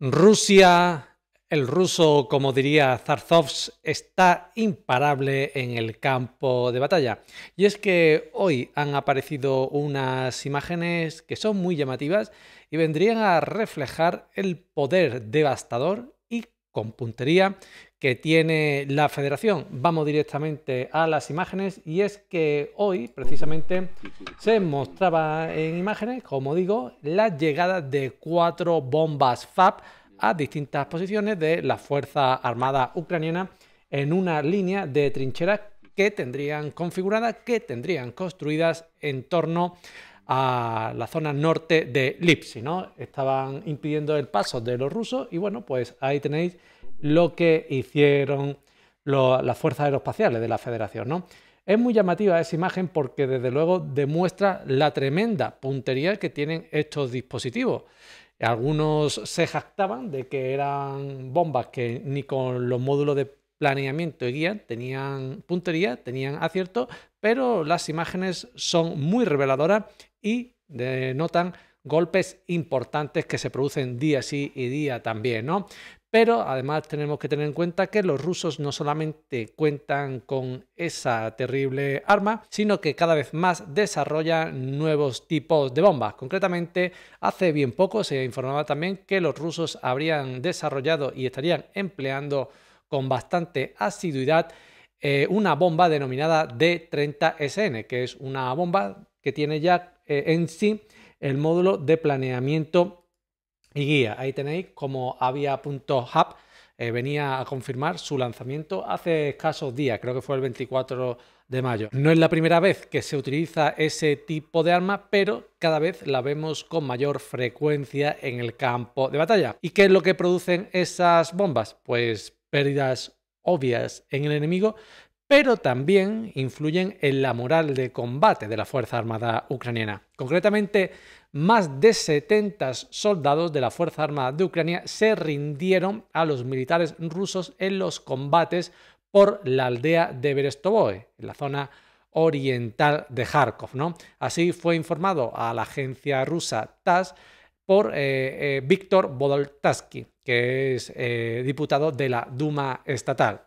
Rusia, el ruso, como diría Zarzovs, está imparable en el campo de batalla. Y es que hoy han aparecido unas imágenes que son muy llamativas y vendrían a reflejar el poder devastador con puntería que tiene la federación. Vamos directamente a las imágenes y es que hoy precisamente se mostraba en imágenes, como digo, la llegada de cuatro bombas FAB a distintas posiciones de la Fuerza Armada Ucraniana en una línea de trincheras que tendrían configuradas, que tendrían construidas en torno a la zona norte de Lipsi, ¿no? Estaban impidiendo el paso de los rusos y bueno, pues ahí tenéis lo que hicieron las fuerzas aeroespaciales de la Federación, Es muy llamativa esa imagen porque desde luego demuestra la tremenda puntería que tienen estos dispositivos. Algunos se jactaban de que eran bombas que ni con los módulos de planeamiento y guía tenían puntería, tenían acierto, pero las imágenes son muy reveladoras y denotan golpes importantes que se producen día sí y día también, ¿no? Pero además tenemos que tener en cuenta que los rusos no solamente cuentan con esa terrible arma, sino que cada vez más desarrollan nuevos tipos de bombas. Concretamente, hace bien poco se informaba también que los rusos habrían desarrollado y estarían empleando con bastante asiduidad eh, una bomba denominada D-30SN, que es una bomba que tiene ya eh, en sí el módulo de planeamiento y guía. Ahí tenéis como avia.hub hub eh, venía a confirmar su lanzamiento hace escasos días, creo que fue el 24 de mayo. No es la primera vez que se utiliza ese tipo de arma, pero cada vez la vemos con mayor frecuencia en el campo de batalla. ¿Y qué es lo que producen esas bombas? Pues pérdidas obvias en el enemigo, pero también influyen en la moral de combate de la Fuerza Armada ucraniana. Concretamente, más de 70 soldados de la Fuerza Armada de Ucrania se rindieron a los militares rusos en los combates por la aldea de Berestovoe, en la zona oriental de Kharkov. ¿no? Así fue informado a la agencia rusa TASS por eh, eh, Víctor que es eh, diputado de la Duma estatal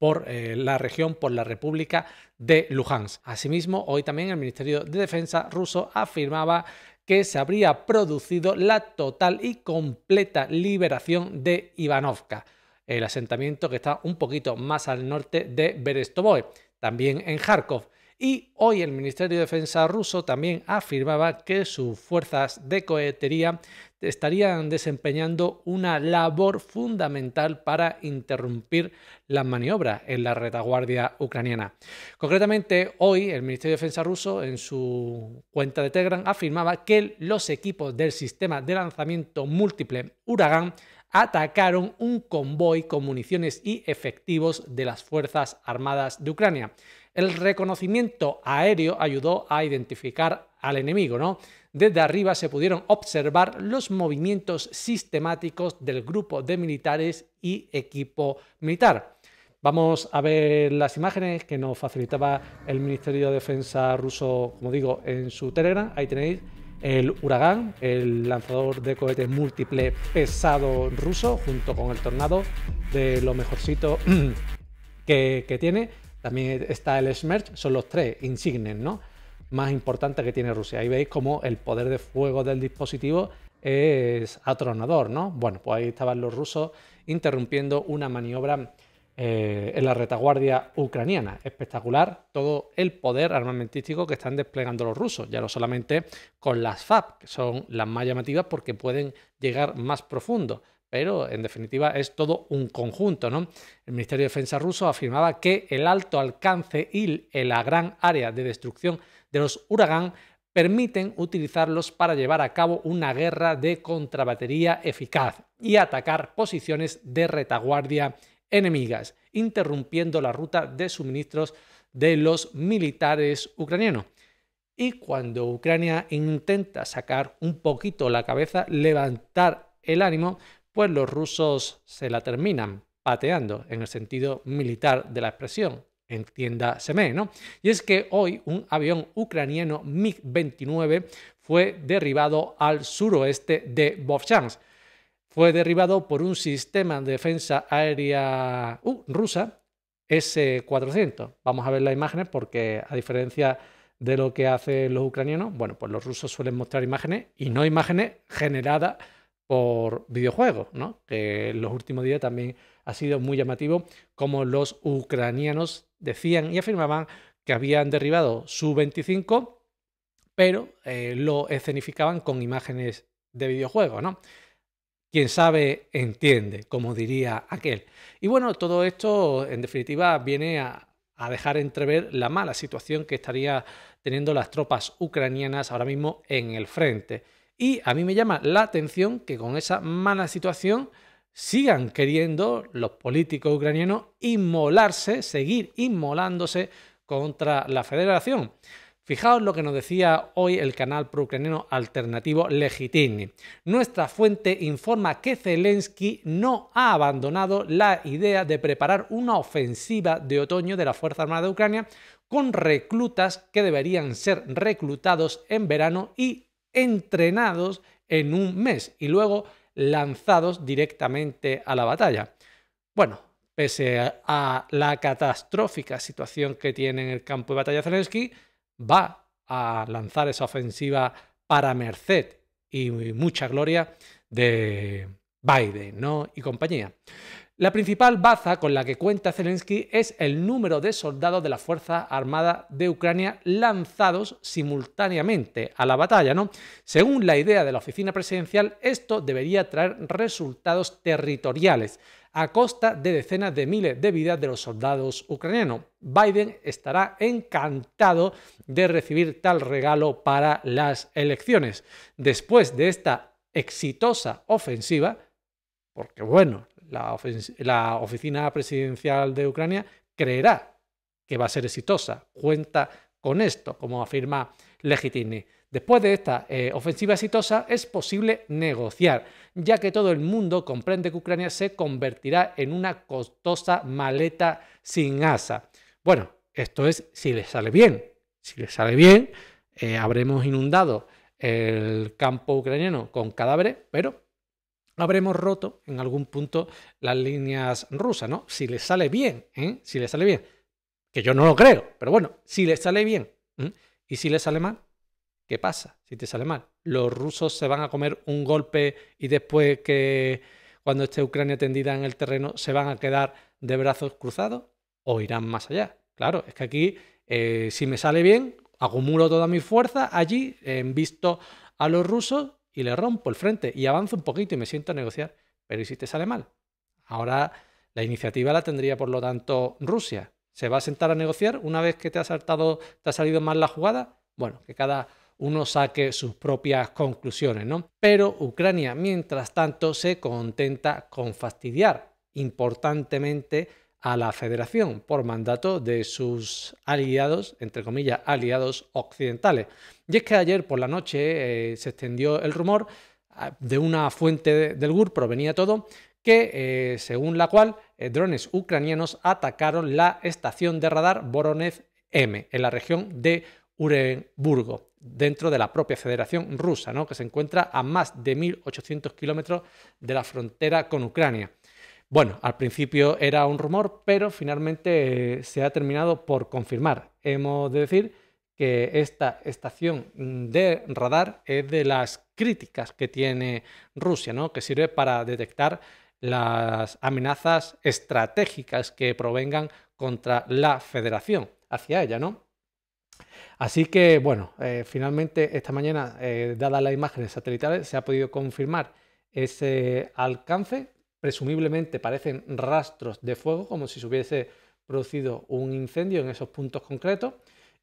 por eh, la región, por la República de Luhansk. Asimismo, hoy también el Ministerio de Defensa ruso afirmaba que se habría producido la total y completa liberación de Ivanovka, el asentamiento que está un poquito más al norte de Berestovoy, también en Kharkov y hoy el Ministerio de Defensa ruso también afirmaba que sus fuerzas de cohetería estarían desempeñando una labor fundamental para interrumpir las maniobras en la retaguardia ucraniana. Concretamente, hoy el Ministerio de Defensa ruso en su cuenta de Telegram afirmaba que los equipos del sistema de lanzamiento múltiple Huracán atacaron un convoy con municiones y efectivos de las Fuerzas Armadas de Ucrania. El reconocimiento aéreo ayudó a identificar al enemigo, ¿no? Desde arriba se pudieron observar los movimientos sistemáticos del grupo de militares y equipo militar. Vamos a ver las imágenes que nos facilitaba el Ministerio de Defensa ruso, como digo, en su Telegram. Ahí tenéis el Huracán, el lanzador de cohetes múltiple pesado ruso, junto con el Tornado, de lo mejorcito que, que tiene. También está el Smerch, son los tres insignes ¿no? más importantes que tiene Rusia. Ahí veis cómo el poder de fuego del dispositivo es atronador, ¿no? Bueno, pues ahí estaban los rusos interrumpiendo una maniobra eh, en la retaguardia ucraniana. Espectacular todo el poder armamentístico que están desplegando los rusos, ya no solamente con las FAB, que son las más llamativas porque pueden llegar más profundo, pero, en definitiva, es todo un conjunto. ¿no? El Ministerio de Defensa ruso afirmaba que el alto alcance y la gran área de destrucción de los huracán permiten utilizarlos para llevar a cabo una guerra de contrabatería eficaz y atacar posiciones de retaguardia enemigas, interrumpiendo la ruta de suministros de los militares ucranianos. Y cuando Ucrania intenta sacar un poquito la cabeza, levantar el ánimo, pues los rusos se la terminan pateando en el sentido militar de la expresión, entiéndaseme, ¿no? Y es que hoy un avión ucraniano MiG-29 fue derribado al suroeste de Bovchansk. Fue derribado por un sistema de defensa aérea uh, rusa S-400. Vamos a ver las imágenes porque a diferencia de lo que hacen los ucranianos, bueno, pues los rusos suelen mostrar imágenes y no imágenes generadas por videojuegos, ¿no? que en los últimos días también ha sido muy llamativo como los ucranianos decían y afirmaban que habían derribado su 25, pero eh, lo escenificaban con imágenes de videojuegos, ¿no? Quien sabe, entiende, como diría aquel. Y bueno, todo esto en definitiva viene a, a dejar entrever la mala situación que estaría teniendo las tropas ucranianas ahora mismo en el frente. Y a mí me llama la atención que con esa mala situación sigan queriendo los políticos ucranianos inmolarse, seguir inmolándose contra la federación. Fijaos lo que nos decía hoy el canal pro-ucraniano alternativo Legitim. Nuestra fuente informa que Zelensky no ha abandonado la idea de preparar una ofensiva de otoño de la Fuerza Armada de Ucrania con reclutas que deberían ser reclutados en verano y entrenados en un mes y luego lanzados directamente a la batalla. Bueno, pese a, la catastrófica situación que tiene en el campo de batalla Zelensky, va a lanzar esa ofensiva para merced y mucha gloria de Biden ¿no? y compañía. La principal baza con la que cuenta Zelensky es el número de soldados de la Fuerza Armada de Ucrania lanzados simultáneamente a la batalla. ¿no? Según la idea de la oficina presidencial, esto debería traer resultados territoriales a costa de decenas de miles de vidas de los soldados ucranianos. Biden estará encantado de recibir tal regalo para las elecciones. Después de esta exitosa ofensiva, porque bueno, la, oficina presidencial de Ucrania creerá que va a ser exitosa. Cuenta con esto, como afirma Legitini. Después de esta eh, ofensiva exitosa es posible negociar, ya que todo el mundo comprende que Ucrania se convertirá en una costosa maleta sin asa. Bueno, esto es si le sale bien. Si le sale bien, eh, habremos inundado el campo ucraniano con cadáveres, pero habremos roto en algún punto las líneas rusas, ¿no? Si le sale bien, ¿eh? Si le sale bien, que yo no lo creo, pero bueno, si le sale bien y si les sale mal, ¿qué pasa si te sale mal? ¿Los rusos se van a comer un golpe y después que cuando esté Ucrania tendida en el terreno se van a quedar de brazos cruzados o irán más allá? Claro, es que aquí eh, si me sale bien, acumulo toda mi fuerza allí, en visto a los rusos le rompo el frente y avanzo un poquito y me siento a negociar. Pero ¿y si te sale mal? Ahora la iniciativa la tendría, por lo tanto, Rusia. ¿Se va a sentar a negociar una vez que te ha, saltado, te ha salido mal la jugada? Bueno, que cada uno saque sus propias conclusiones, ¿no? Pero Ucrania, mientras tanto, se contenta con fastidiar importantemente a la federación por mandato de sus aliados, entre comillas, aliados occidentales. Y es que ayer por la noche eh, se extendió el rumor ah, de una fuente del GUR, provenía todo, que eh, según la cual eh, drones ucranianos atacaron la estación de radar Voronezh M en la región de Urenburgo, dentro de la propia Federación Rusa, ¿no? que se encuentra a más de 1.800 kilómetros de la frontera con Ucrania. Bueno, al principio era un rumor, pero finalmente eh, se ha terminado por confirmar. Hemos de decir que esta estación de radar es de las críticas que tiene Rusia, ¿no? que sirve para detectar las amenazas estratégicas que provengan contra la federación, hacia ella, ¿no? Así que, bueno, eh, finalmente esta mañana, eh, dadas las imágenes satelitales, se ha podido confirmar ese alcance, presumiblemente parecen rastros de fuego, como si se hubiese producido un incendio en esos puntos concretos.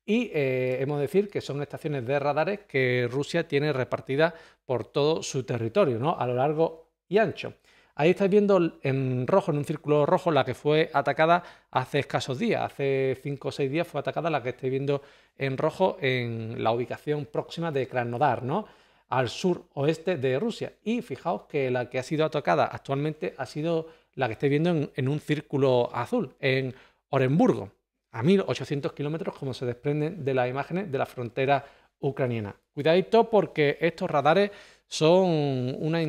Y eh, hemos de decir que son estaciones de radares que Rusia tiene repartidas por todo su territorio, ¿no? a lo largo y ancho. Ahí estáis viendo en rojo, en un círculo rojo, la que fue atacada hace escasos días. Hace 5 o 6 días fue atacada la que estáis viendo en rojo en la ubicación próxima de Krasnodar, ¿no? al sur oeste de Rusia. Y fijaos que la que ha sido atacada actualmente ha sido la que estáis viendo en, un círculo azul, en Orenburgo, a 1800 kilómetros, como se desprenden de las imágenes de la frontera ucraniana. Cuidadito porque estos radares son unas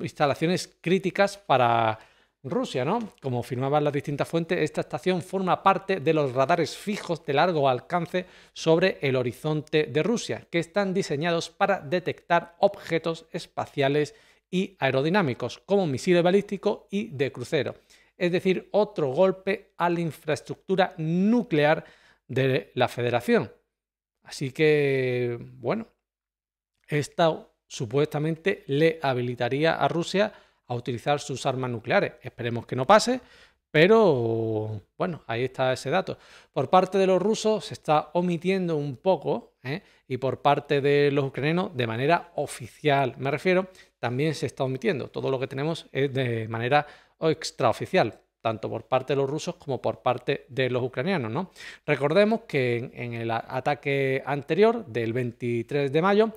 instalaciones críticas para Rusia, ¿no? Como afirmaban las distintas fuentes, esta estación forma parte de los radares fijos de largo alcance sobre el horizonte de Rusia, que están diseñados para detectar objetos espaciales y aerodinámicos, como misiles balísticos y de crucero. Es decir, otro golpe a la infraestructura nuclear de la Federación. Así que, bueno, esta supuestamente le habilitaría a Rusia a utilizar sus armas nucleares. Esperemos que no pase, pero bueno, ahí está ese dato. Por parte de los rusos se está omitiendo un poco, ¿eh? y por parte de los ucranianos, de manera oficial, me refiero, también se está omitiendo. Todo lo que tenemos es de manera extraoficial, tanto por parte de los rusos como por parte de los ucranianos. ¿no? Recordemos que en, en el ataque anterior, del 23 de mayo,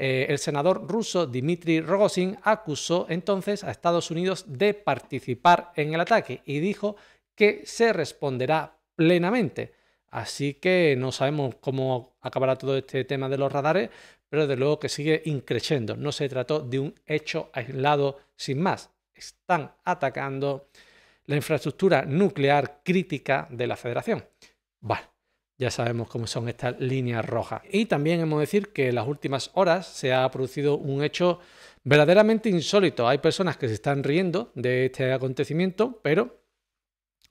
eh, el senador ruso Dmitry Rogozin acusó entonces a Estados Unidos de participar en el ataque y dijo que se responderá plenamente. Así que no sabemos cómo acabará todo este tema de los radares, pero desde luego que sigue increciendo. No se trató de un hecho aislado sin más. Están atacando la infraestructura nuclear crítica de la Federación. Vale. Ya sabemos cómo son estas líneas rojas. Y también hemos de decir que en las últimas horas se ha producido un hecho verdaderamente insólito. Hay personas que se están riendo de este acontecimiento, pero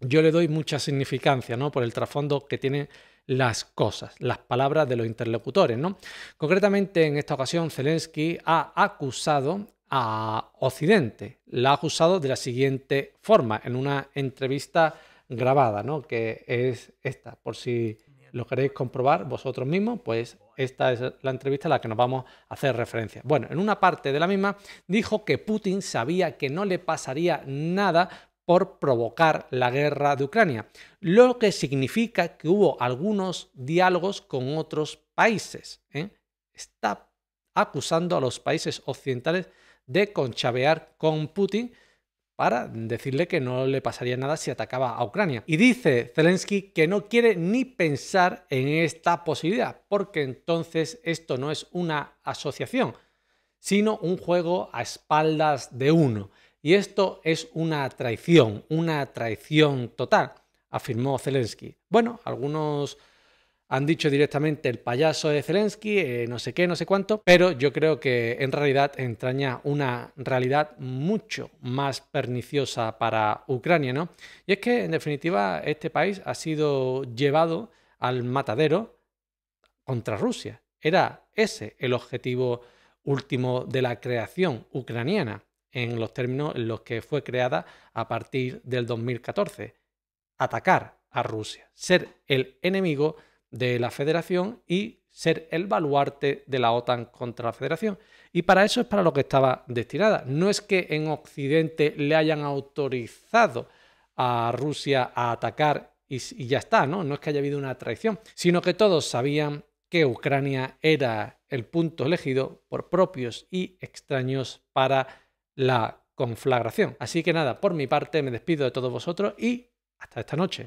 yo le doy mucha significancia, Por el trasfondo que tienen las cosas, las palabras de los interlocutores, ¿no? Concretamente, en esta ocasión, Zelensky ha acusado a Occidente. La ha acusado de la siguiente forma, en una entrevista grabada, ¿no? Que es esta, por si lo queréis comprobar vosotros mismos, pues esta es la entrevista a la que nos vamos a hacer referencia. Bueno, en una parte de la misma dijo que Putin sabía que no le pasaría nada por provocar la guerra de Ucrania, lo que significa que hubo algunos diálogos con otros países. ¿eh? Está acusando a los países occidentales de conchabear con Putin para decirle que no le pasaría nada si atacaba a Ucrania. Y dice Zelensky que no quiere ni pensar en esta posibilidad, porque entonces esto no es una asociación, sino un juego a espaldas de uno. Y esto es una traición, una traición total, afirmó Zelensky. Bueno, algunos han dicho directamente el payaso de Zelensky, eh, no sé qué, no sé cuánto, pero yo creo que en realidad entraña una realidad mucho más perniciosa para Ucrania, ¿no? Y es que, en definitiva, este país ha sido llevado al matadero contra Rusia. Era ese el objetivo último de la creación ucraniana, en los términos en los que fue creada a partir del 2014. Atacar a Rusia, ser el enemigo de la federación y ser el baluarte de la OTAN contra la federación. Y para eso es para lo que estaba destinada. No es que en Occidente le hayan autorizado a Rusia a atacar y, ya está, ¿no? No es que haya habido una traición, sino que todos sabían que Ucrania era el punto elegido por propios y extraños para la conflagración. Así que nada, por mi parte me despido de todos vosotros y hasta esta noche.